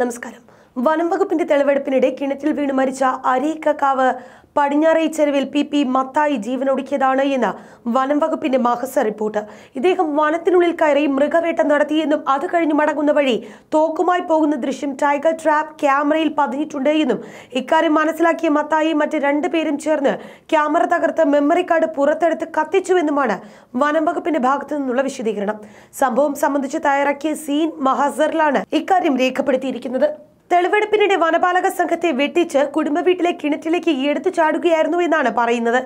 നമസ്കാരം വനംവകുപ്പിന്റെ തെളിവെടുപ്പിനിടെ കിണറ്റിൽ വീണ് മരിച്ച അരീക്കക്കാവ് പടിഞ്ഞാറേ ചെരുവിൽ പി പി മത്തായി ജീവനൊടുക്കിയതാണ് എന്ന് വനംവകുപ്പിന്റെ മഹസ റിപ്പോർട്ട് ഇദ്ദേഹം വനത്തിനുള്ളിൽ കയറി മൃഗവേട്ട നടത്തിയെന്നും അത് കഴിഞ്ഞ് മടങ്ങുന്ന വഴി തോക്കുമായി പോകുന്ന ദൃശ്യം ടൈഗർ ട്രാപ്പ് ക്യാമറയിൽ പതിഞ്ഞിട്ടുണ്ട് എന്നും ഇക്കാര്യം മനസ്സിലാക്കിയ മത്തായി മറ്റ് രണ്ടുപേരും ചേർന്ന് ക്യാമറ തകർത്ത് മെമ്മറി കാർഡ് പുറത്തെടുത്ത് കത്തിച്ചുവെന്നുമാണ് വനംവകുപ്പിന്റെ ഭാഗത്തു നിന്നുള്ള വിശദീകരണം സംഭവം സംബന്ധിച്ച് തയ്യാറാക്കിയ സീൻ മഹസറിലാണ് ഇക്കാര്യം രേഖപ്പെടുത്തിയിരിക്കുന്നത് തെളിവെടുപ്പിനിടെ വനപാലക സംഘത്തെ വെട്ടിച്ച് കുടുംബവീട്ടിലെ കിണറ്റിലേക്ക് എടുത്തു ചാടുകയായിരുന്നു എന്നാണ് പറയുന്നത്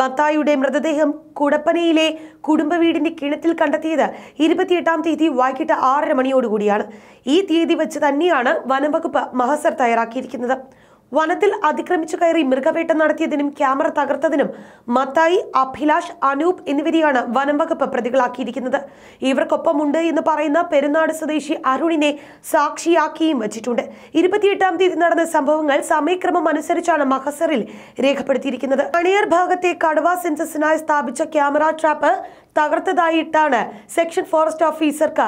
മത്തായുടെ മൃതദേഹം കുടപ്പനയിലെ കുടുംബവീടിന്റെ കിണറ്റിൽ കണ്ടെത്തിയത് ഇരുപത്തിയെട്ടാം തീയതി വൈകിട്ട് ആറര മണിയോടുകൂടിയാണ് ഈ തീയതി വെച്ച് തന്നെയാണ് വനംവകുപ്പ് മഹസർ തയ്യാറാക്കിയിരിക്കുന്നത് വനത്തിൽ അതിക്രമിച്ചു കയറി മൃഗവേട്ട നടത്തിയതിനും ക്യാമറ തകർത്തതിനും മത്തായി അഭിലാഷ് അനൂപ് എന്നിവരെയാണ് വനം വകുപ്പ് പ്രതികളാക്കിയിരിക്കുന്നത് ഇവർക്കൊപ്പമുണ്ട് എന്ന് പറയുന്ന പെരുന്നാട് സ്വദേശി അരുണിനെ സാക്ഷിയാക്കിയും വച്ചിട്ടുണ്ട് ഇരുപത്തിയെട്ടാം തീയതി നടന്ന സംഭവങ്ങൾ സമയക്രമം അനുസരിച്ചാണ് മഹസറിൽ രേഖപ്പെടുത്തിയിരിക്കുന്നത് അണിയർ ഭാഗത്തെ കടുവ സെൻസസിനായി സ്ഥാപിച്ച ക്യാമറ ട്രാപ്പ് തകർത്തതായിട്ടാണ് സെക്ഷൻ ഫോറസ്റ്റ് ഓഫീസർക്ക്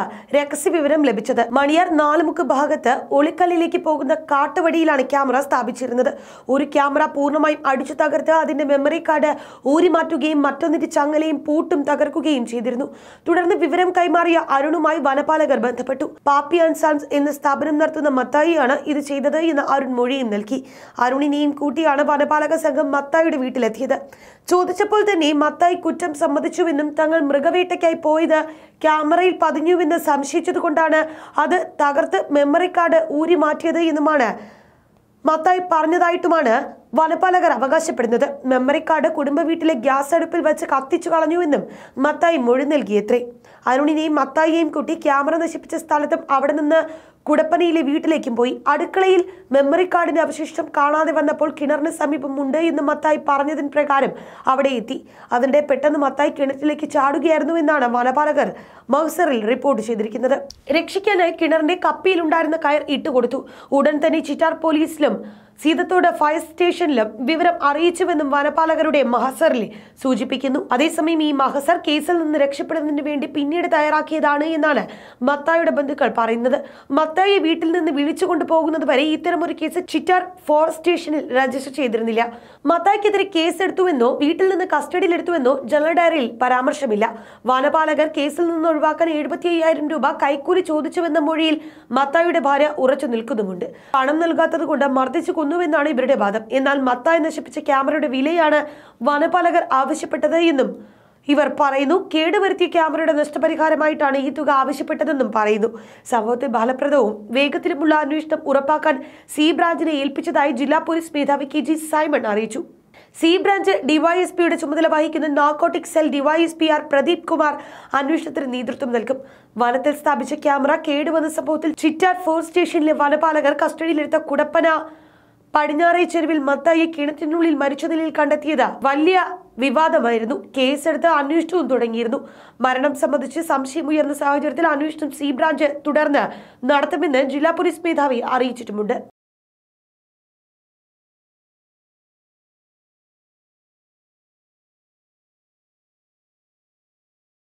വിവരം ലഭിച്ചത് മണിയാർ നാലുമുക്ക് ഭാഗത്ത് ഒളിക്കല്ലിലേക്ക് പോകുന്ന കാട്ടുവടിയിലാണ് ക്യാമറ സ്ഥാപിച്ചിരുന്നത് ഒരു ക്യാമറ പൂർണ്ണമായും അടിച്ചു തകർത്ത് അതിന്റെ മെമ്മറി കാർഡ് ഊരിമാറ്റുകയും മറ്റൊന്നിന്റെ ചങ്ങലയും പൂട്ടും തകർക്കുകയും ചെയ്തിരുന്നു തുടർന്ന് വിവരം കൈമാറിയ അരുണുമായി വനപാലകർ ബന്ധപ്പെട്ടു പാപ്പി ആൻഡ് എന്ന സ്ഥാപനം നടത്തുന്ന മത്തായിയാണ് ഇത് ചെയ്തത് എന്ന് അരുൺ മൊഴിയും നൽകി അരുണിനെയും കൂട്ടിയാണ് വനപാലക സംഘം മത്തായിയുടെ വീട്ടിലെത്തിയത് ചോദിച്ചപ്പോൾ തന്നെ മത്തായി കുറ്റം സമ്മതിച്ചുവെന്നും തങ്ങൾ മൃഗവേട്ടയ്ക്കായി പോയത് ക്യാമറയിൽ പതിഞ്ഞുവെന്ന് സംശയിച്ചതുകൊണ്ടാണ് അത് തകർത്ത് മെമ്മറി കാർഡ് ഊരി മാറ്റിയത് എന്നുമാണ് മത്തായി പറഞ്ഞതായിട്ടുമാണ് വനപാലകർ അവകാശപ്പെടുന്നത് മെമ്മറി കാർഡ് കുടുംബ വീട്ടിലെ ഗ്യാസ് അടുപ്പിൽ വെച്ച് കത്തിച്ചു കളഞ്ഞുവെന്നും മത്തായി മൊഴി നൽകിയത്രേ അരുണിനെയും മത്തായിയെയും കൂട്ടി ക്യാമറ നശിപ്പിച്ച സ്ഥലത്തും അവിടെ നിന്ന് കുടപ്പനയിലെ വീട്ടിലേക്കും പോയി അടുക്കളയിൽ മെമ്മറി കാർഡിന്റെ അവശിഷ്ടം കാണാതെ വന്നപ്പോൾ കിണറിന് സമീപമുണ്ട് എന്ന് മത്തായി പറഞ്ഞതിന് പ്രകാരം അവിടെ എത്തി അതിന്റെ പെട്ടെന്ന് മത്തായി കിണറ്റിലേക്ക് ചാടുകയായിരുന്നു എന്നാണ് വനപാലകർ മൗസറിൽ റിപ്പോർട്ട് ചെയ്തിരിക്കുന്നത് രക്ഷിക്കാനായി കിണറിന്റെ കപ്പിയിലുണ്ടായിരുന്ന കയർ ഇട്ടുകൊടുത്തു ഉടൻ തന്നെ ചിറ്റാർ പോലീസിലും സീതത്തോട് ഫയർ സ്റ്റേഷനിലും വിവരം അറിയിച്ചുവെന്നും വനപാലകരുടെ മഹസറിലെ സൂചിപ്പിക്കുന്നു അതേസമയം ഈ മഹസർ കേസിൽ നിന്ന് രക്ഷപ്പെടുന്നതിന് വേണ്ടി പിന്നീട് തയ്യാറാക്കിയതാണ് എന്നാണ് മത്തായുടെ ബന്ധുക്കൾ പറയുന്നത് മത്തായെ വീട്ടിൽ നിന്ന് വിളിച്ചുകൊണ്ടുപോകുന്നത് പോകുന്നത് വരെ ഇത്തരമൊരു കേസ് ചിറ്റാർ ഫോറസ്റ്റ് സ്റ്റേഷനിൽ രജിസ്റ്റർ ചെയ്തിരുന്നില്ല മത്തായ്ക്കെതിരെ കേസെടുത്തുവെന്നോ വീട്ടിൽ നിന്ന് കസ്റ്റഡിയിലെടുത്തുവെന്നോ ജനറൽ ഡയറിയിൽ പരാമർശമില്ല വനപാലകർ കേസിൽ നിന്ന് ഒഴിവാക്കാൻ എഴുപത്തി അയ്യായിരം രൂപ കൈക്കൂലി ചോദിച്ചുവെന്ന മൊഴിയിൽ മത്തായുടെ ഭാര്യ ഉറച്ചു നിൽക്കുന്നുമുണ്ട് പണം നൽകാത്തത് കൊണ്ട് മർദ്ദിച്ചു കൊന്നുവെന്നാണ് ഇവരുടെ വാദം എന്നാൽ മത്തായി നശിപ്പിച്ച ക്യാമറയുടെ വിലയാണ് വനപാലകർ ആവശ്യപ്പെട്ടത് എന്നും ഇവർ പറയുന്നു കേടുവരുത്തിയ ക്യാമറയുടെ നഷ്ടപരിഹാരമായിട്ടാണ് ഈ തുക ആവശ്യപ്പെട്ടതെന്നും പറയുന്നു സംഭവത്തെ ഫലപ്രദവും വേഗത്തിലുമുള്ള അന്വേഷണം ഉറപ്പാക്കാൻ സി ബ്രാഞ്ചിനെ ഏൽപ്പിച്ചതായി ജില്ലാ പോലീസ് മേധാവി കെ ജി സൈമൺ അറിയിച്ചു സി ബ്രാഞ്ച് ഡിവൈഎസ്പിയുടെ ചുമതല വഹിക്കുന്ന narcotic cell DYSP R Pradeep Kumar അന്വേഷണത്തിന് നേതൃത്വം നൽകും വനത്തിൽ സ്ഥാപിച്ച ക്യാമറ കേടുവന്ന സംഭവത്തിൽ ചിറ്റാർ ഫോഴ്സ് സ്റ്റേഷനിലെ വനപാലകർ കസ്റ്റഡിയിലെടുത്ത കുടപ്പന പടിഞ്ഞാറേ ചെരുവിൽ മത്തായി കിണറ്റിനുള്ളിൽ മരിച്ച നിലയിൽ കണ്ടെത്തിയത് വലിയ വിവാദമായിരുന്നു കേസെടുത്ത് അന്വേഷണവും തുടങ്ങിയിരുന്നു മരണം സംബന്ധിച്ച് സംശയമുയർന്ന സാഹചര്യത്തിൽ അന്വേഷണം സി ബ്രാഞ്ച് തുടർന്ന് നടത്തുമെന്ന് ജില്ലാ പോലീസ് മേധാവി അറിയിച്ചിട്ടുമുണ്ട്